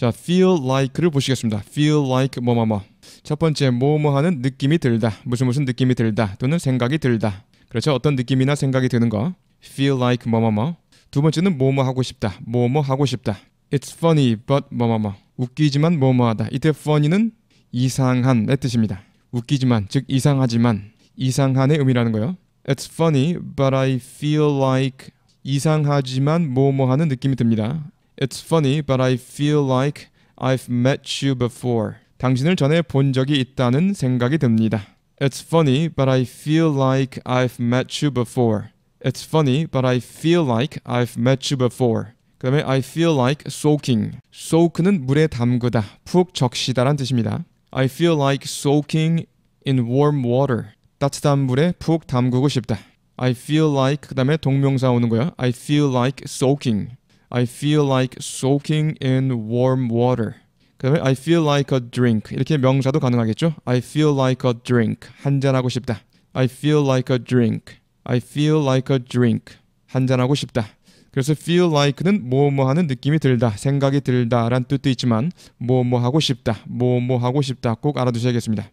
자, feel like를 보시겠습니다. feel like 뭐뭐뭐. 첫 번째 뭐뭐 하는 느낌이 들다. 무슨 무슨 느낌이 들다. 또는 생각이 들다. 그렇죠? 어떤 느낌이나 생각이 드는 거. feel like 뭐뭐뭐. 두 번째는 뭐뭐 하고 싶다. 뭐뭐 하고 싶다. It's funny but 뭐뭐뭐. 웃기지만 뭐뭐하다. 이때 funny는 이상한의 뜻입니다. 웃기지만 즉 이상하지만 이상한의 의미라는 거예요. It's funny but I feel like 이상하지만 뭐뭐하는 느낌이 듭니다. It's funny, but I feel like I've met you before. 당신을 전에 본 적이 있다는 생각이 듭니다. It's funny, but I feel like I've met you before. It's funny, but I feel like I've met you before. 그 다음에 I feel like soaking. soak는 물에 담그다, 푹 적시다란 뜻입니다. I feel like soaking in warm water. 따뜻한 물에 푹 담그고 싶다. I feel like 그 다음에 동명사 오는 거야. I feel like soaking. I feel like soaking in warm water. 그다음에 I feel like a drink. 이렇게 명사도 가능하겠죠? I feel like a drink. 한 잔하고 싶다. I feel like a drink. I feel like a drink. 한 잔하고 싶다. 그래서 feel like는 뭐뭐 하는 느낌이 들다, 생각이 들다란 뜻도 있지만 뭐뭐 하고 싶다, 뭐뭐 하고 싶다 꼭 알아두셔야겠습니다.